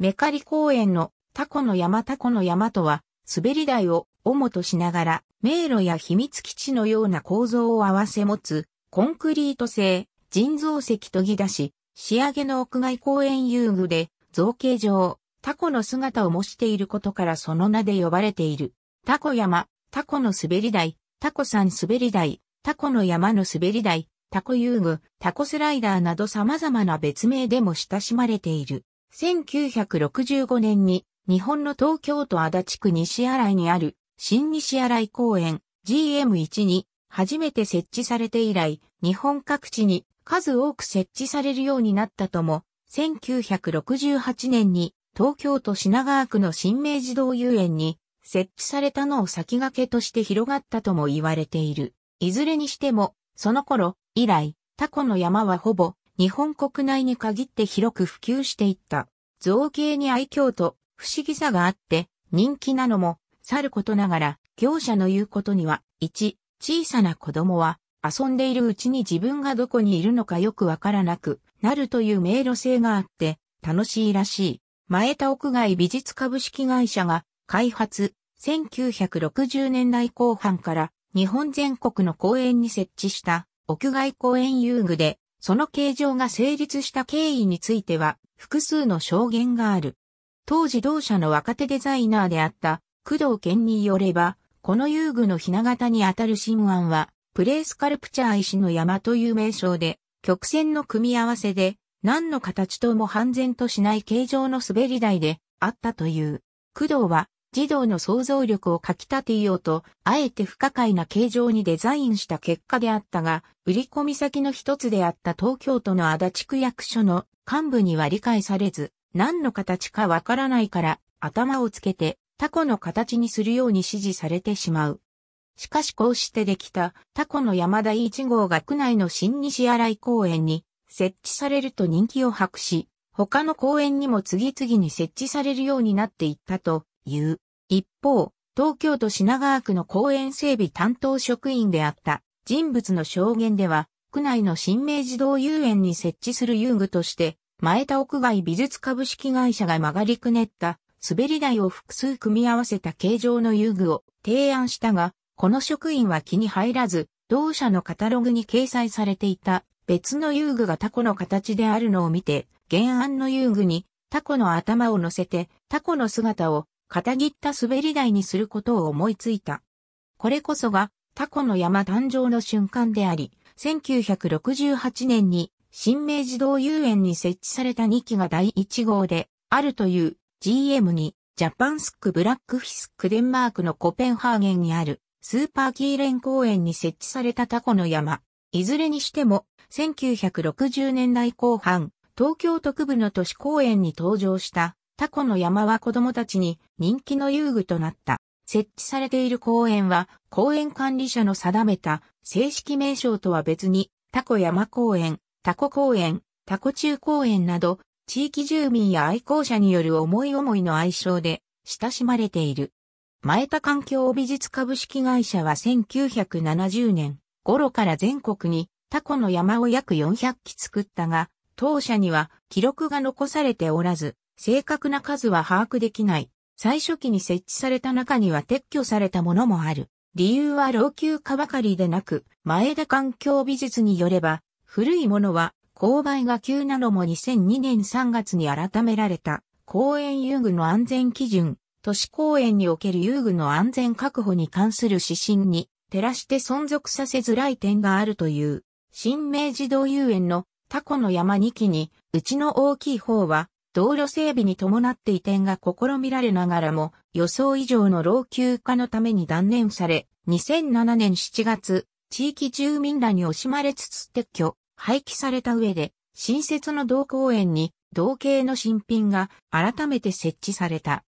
メカリ公園のタコの山タコの山とは、滑り台を主としながら、迷路や秘密基地のような構造を合わせ持つ、コンクリート製、人造石研ぎ出し、仕上げの屋外公園遊具で、造形上、タコの姿を模していることからその名で呼ばれている。タコ山、タコの滑り台、タコ山滑り台、タコの山の滑り台、タコ遊具、タコスライダーなど様々な別名でも親しまれている。1965年に日本の東京都足立区西新井にある新西新井公園 GM1 に初めて設置されて以来、日本各地に数多く設置されるようになったとも、1968年に東京都品川区の新明児童遊園に設置されたのを先駆けとして広がったとも言われている。いずれにしても、その頃以来、タコの山はほぼ日本国内に限って広く普及していった。造形に愛嬌と不思議さがあって人気なのもさることながら業者の言うことには、1、小さな子供は遊んでいるうちに自分がどこにいるのかよくわからなくなるという迷路性があって楽しいらしい。前田屋外美術株式会社が開発、1960年代後半から日本全国の公園に設置した屋外公園遊具でその形状が成立した経緯については複数の証言がある。当時同社の若手デザイナーであった工藤健によれば、この遊具のひな形にあたる新案は、プレースカルプチャー石の山という名称で、曲線の組み合わせで、何の形とも半然としない形状の滑り台であったという。工藤は、児童の想像力をかき立てようと、あえて不可解な形状にデザインした結果であったが、売り込み先の一つであった東京都の足立区役所の幹部には理解されず、何の形かわからないから頭をつけてタコの形にするように指示されてしまう。しかしこうしてできたタコの山田1号が区内の新西新井公園に設置されると人気を博し、他の公園にも次々に設置されるようになっていったと言う。一方、東京都品川区の公園整備担当職員であった人物の証言では、区内の新明児童遊園に設置する遊具として、前田屋外美術株式会社が曲がりくねった滑り台を複数組み合わせた形状の遊具を提案したが、この職員は気に入らず、同社のカタログに掲載されていた別の遊具がタコの形であるのを見て、原案の遊具にタコの頭を乗せてタコの姿を片切った滑り台にすることを思いついた。これこそがタコの山誕生の瞬間であり、1968年に新明児童遊園に設置された2機が第1号であるという GM にジャパンスクブラックフィスクデンマークのコペンハーゲンにあるスーパーキーレン公園に設置されたタコの山。いずれにしても1960年代後半東京特部の都市公園に登場したタコの山は子供たちに人気の遊具となった。設置されている公園は公園管理者の定めた正式名称とは別にタコ山公園、タコ公園、タコ中公園など地域住民や愛好者による思い思いの愛称で親しまれている。前田環境美術株式会社は1970年頃から全国にタコの山を約400基作ったが、当社には記録が残されておらず、正確な数は把握できない。最初期に設置された中には撤去されたものもある。理由は老朽化ばかりでなく、前田環境美術によれば、古いものは勾配が急なのも2002年3月に改められた公園遊具の安全基準、都市公園における遊具の安全確保に関する指針に照らして存続させづらい点があるという、新明児童遊園のタコの山2期に、うちの大きい方は道路整備に伴って移転が試みられながらも、予想以上の老朽化のために断念され、2007年7月、地域住民らに惜しまれつつ撤去、廃棄された上で、新設の同公園に、同系の新品が改めて設置された。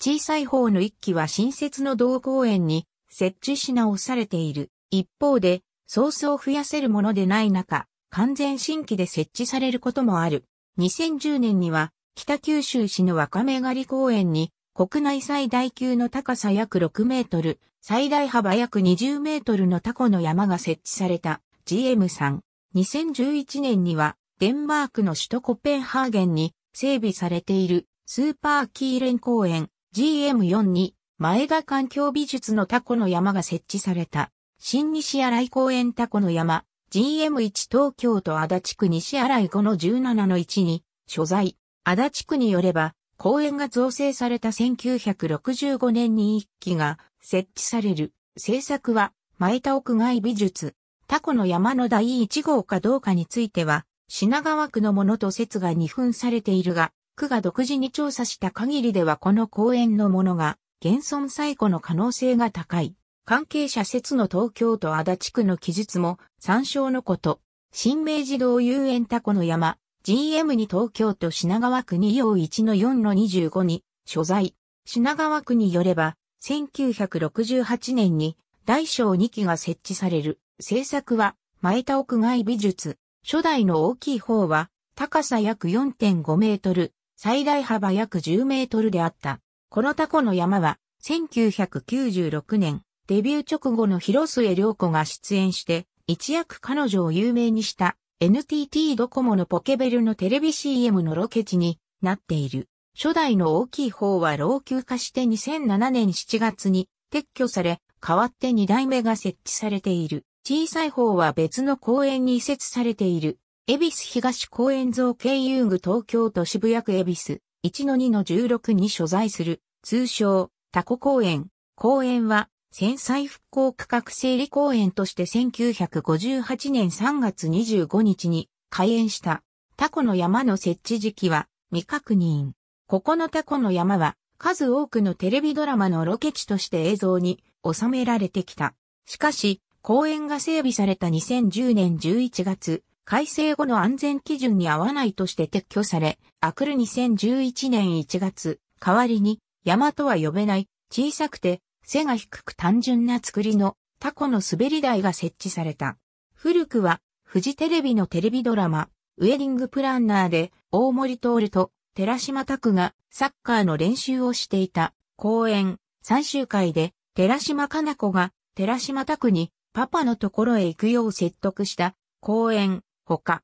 小さい方の一機は新設の同公園に設置し直されている。一方で、ソースを増やせるものでない中、完全新規で設置されることもある。2010年には北九州市の若目狩公園に国内最大級の高さ約6メートル、最大幅約20メートルのタコの山が設置された GM さん。2011年にはデンマークの首都コペンハーゲンに整備されているスーパーキーレン公園 GM4 に前田環境美術のタコの山が設置された新西新井公園タコの山 GM1 東京都足立区西新井5の17の1に、所在、足立区によれば、公園が造成された1965年に一基が設置される。制作は、前田屋外美術、タコの山の第1号かどうかについては、品川区のものと説が二分されているが、区が独自に調査した限りではこの公園のものが、現存最古の可能性が高い。関係者説の東京都足立区の記述も参照のこと。新明児道遊園タコの山、GM に東京都品川区2用1の4の25に、所在。品川区によれば、1968年に大小2機が設置される。制作は、前田屋外美術。初代の大きい方は、高さ約4.5メートル、最大幅約10メートルであった。このタコの山は、1996年、デビュー直後の広末涼子が出演して、一躍彼女を有名にした NTT ドコモのポケベルのテレビ CM のロケ地になっている。初代の大きい方は老朽化して2007年7月に撤去され、代わって2代目が設置されている。小さい方は別の公園に移設されている。恵比寿東公園像経由具東京都渋谷区恵比寿1-2-16に所在する。通称、タコ公園。公園は戦災復興区画整理公園として1958年3月25日に開園したタコの山の設置時期は未確認。ここのタコの山は数多くのテレビドラマのロケ地として映像に収められてきた。しかし、公園が整備された2010年11月、改正後の安全基準に合わないとして撤去され、あくる2011年1月、代わりに山とは呼べない小さくて背が低く単純な作りのタコの滑り台が設置された。古くは、富士テレビのテレビドラマ、ウェディングプランナーで、大森徹と寺島拓がサッカーの練習をしていた公演最終回で、寺島かな子が寺島拓にパパのところへ行くよう説得した公演ほか、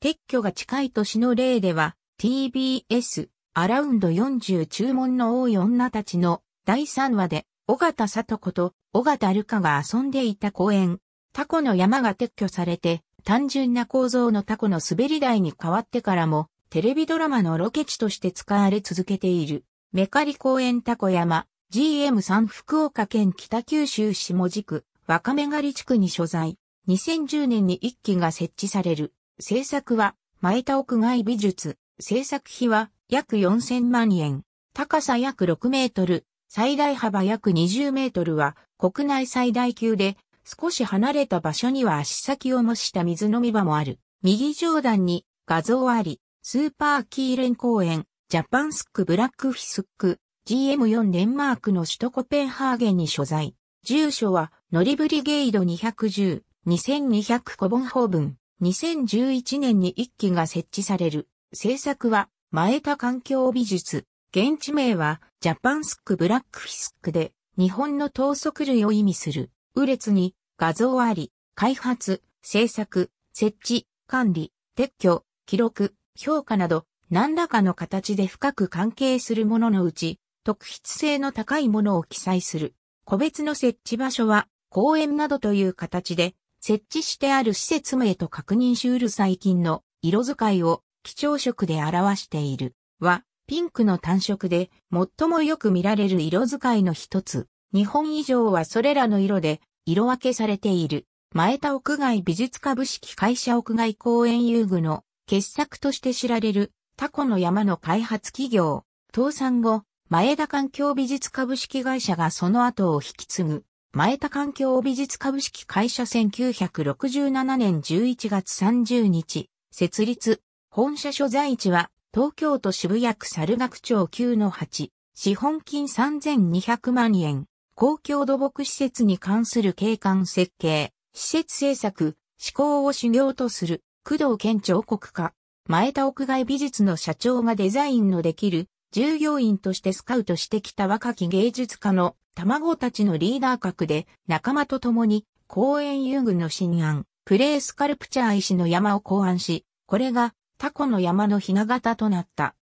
撤去が近い年の例では、TBS アラウンド40注文の多い女たちの第3話で尾形里子と尾形ルカが遊んでいた公園。タコの山が撤去されて、単純な構造のタコの滑り台に変わってからも、テレビドラマのロケ地として使われ続けている。メカリ公園タコ山、GM3 福岡県北九州下地区、若目狩地区に所在。2010年に一機が設置される。制作は、前田屋外美術。制作費は、約4000万円。高さ約6メートル。最大幅約20メートルは国内最大級で、少し離れた場所には足先を模した水飲み場もある。右上段に画像あり、スーパーキーレン公園、ジャパンスックブラックフィスック、GM4 デンマークの首都コペンハーゲンに所在。住所は、ノリブリゲイド210、2200コボンホーブン。2011年に1機が設置される。制作は、前田環境美術。現地名はジャパンスックブラックフィスクで日本の等速類を意味する、ウレツに画像あり、開発、制作、設置、管理、撤去、記録、評価など何らかの形で深く関係するもののうち、特筆性の高いものを記載する。個別の設置場所は公園などという形で設置してある施設名と確認しうる最近の色使いを基調色で表している。は、ピンクの単色で最もよく見られる色使いの一つ。日本以上はそれらの色で色分けされている。前田屋外美術株式会社屋外公園遊具の傑作として知られるタコの山の開発企業。倒産後、前田環境美術株式会社がその後を引き継ぐ。前田環境美術株式会社1967年11月30日、設立。本社所在地は東京都渋谷区猿学町9の8、資本金3200万円、公共土木施設に関する景観設計、施設制作、施工を修行とする、工藤県彫刻家、前田屋外美術の社長がデザインのできる、従業員としてスカウトしてきた若き芸術家の卵たちのリーダー格で仲間と共に公園遊具の新案、プレイスカルプチャー石の山を考案し、これがタコの山のひな形となった。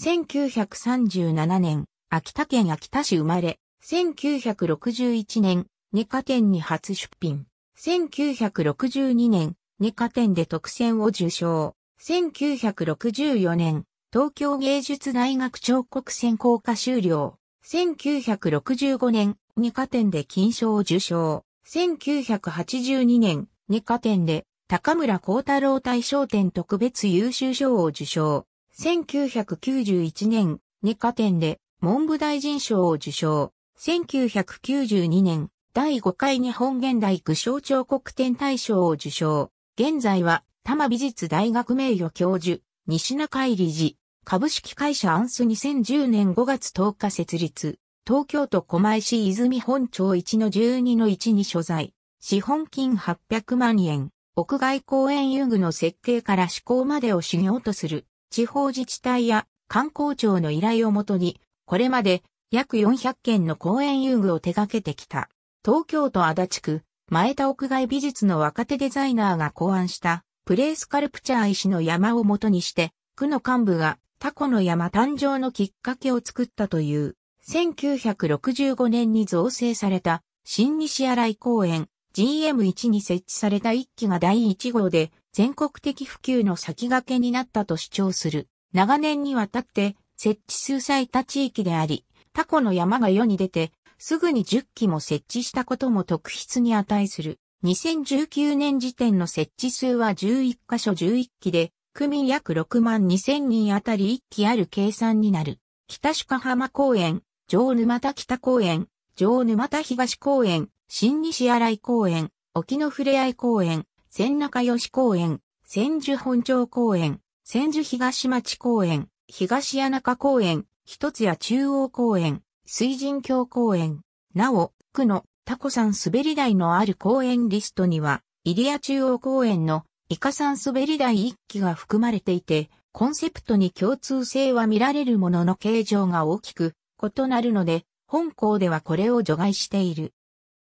1937年、秋田県秋田市生まれ、1961年、二課店に初出品。1962年、二課店で特選を受賞。1964年、東京芸術大学彫刻専攻科修了。1965年、二課店で金賞を受賞。1982年、二課店で高村光太郎大賞典特別優秀賞を受賞。1991年、二課展で文部大臣賞を受賞。1992年、第5回日本現代区省庁国展大賞を受賞。現在は、多摩美術大学名誉教授、西中井理事、株式会社アンス2010年5月10日設立、東京都狛江市泉本町1の12の1に所在、資本金800万円、屋外公園遊具の設計から施行までを修行とする地方自治体や観光庁の依頼をもとに、これまで約400件の公園遊具を手掛けてきた、東京都足立区、前田屋外美術の若手デザイナーが考案した、プレースカルプチャー石の山をもとにして、区の幹部がタコの山誕生のきっかけを作ったという、1965年に造成された新西新井公園 GM1 に設置された1機が第1号で全国的普及の先駆けになったと主張する。長年にわたって設置数最多地域であり、タコの山が世に出て、すぐに10機も設置したことも特筆に値する。2019年時点の設置数は11カ所11機で、区民約6万2000人あたり1機ある計算になる。北鹿浜公園、城沼田北公園、城沼田東公園、新西新井公園、沖のふれあい公園、千中吉公園、千住本町公園、千住東町公園、東谷中公園、一つや中央公園、水神橋公園、なお、区のタコ山滑り台のある公園リストには、入谷中央公園のイカ山滑り台一基が含まれていて、コンセプトに共通性は見られるものの形状が大きく異なるので、本校ではこれを除外している。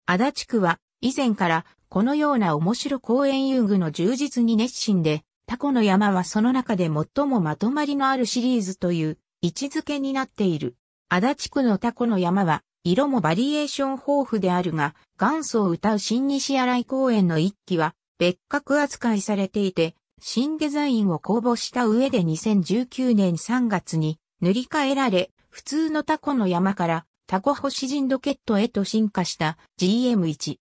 足立区は以前からこのような面白公園遊具の充実に熱心で、タコの山はその中で最もまとまりのあるシリーズという位置づけになっている。足立区のタコの山は色もバリエーション豊富であるが、元祖を歌う新西新井公園の一期は別格扱いされていて、新デザインを公募した上で2019年3月に塗り替えられ、普通のタコの山からタコ星人ロケットへと進化した GM1。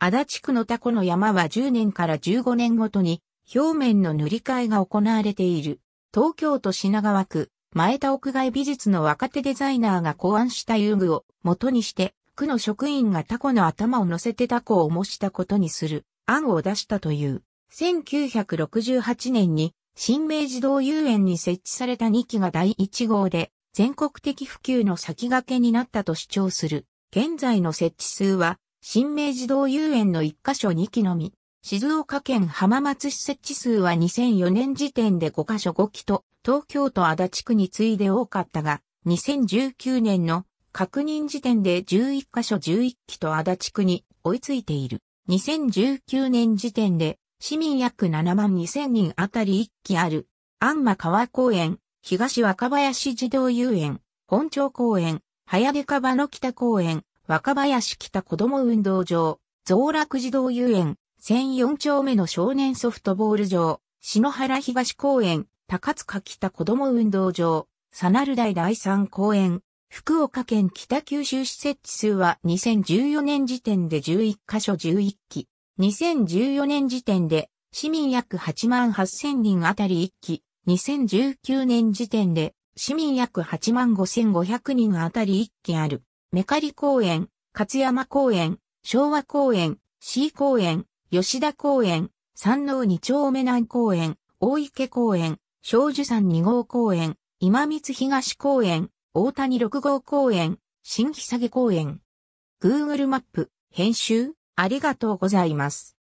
足立区のタコの山は10年から15年ごとに表面の塗り替えが行われている。東京都品川区、前田屋外美術の若手デザイナーが考案した遊具を元にして、区の職員がタコの頭を乗せてタコを模したことにする案を出したという。1968年に新明児童遊園に設置された2機が第1号で、全国的普及の先駆けになったと主張する。現在の設置数は、新明児童遊園の1カ所2基のみ、静岡県浜松市設置数は2004年時点で5カ所5基と、東京都足立区に次いで多かったが、2019年の確認時点で11カ所11基と足立区に追いついている。2019年時点で市民約7万2000人あたり1基ある、安間川公園、東若林児童遊園、本町公園、早出ばの北公園、若林北子ども運動場、増楽児童遊園、千4丁目の少年ソフトボール場、篠原東公園、高塚北子ども運動場、サナル台第3公園、福岡県北九州施設数は2014年時点で11カ所11基。2014年時点で市民約8万8000人あたり1基。2019年時点で市民約8万5500人あたり1基ある、メカリ公園、勝山公園、昭和公園、C 公園、吉田公園、山王二丁目南公園、大池公園、小樹山二号公園、今光東公園、大谷六号公園、新木下げ公園。Google マップ、編集、ありがとうございます。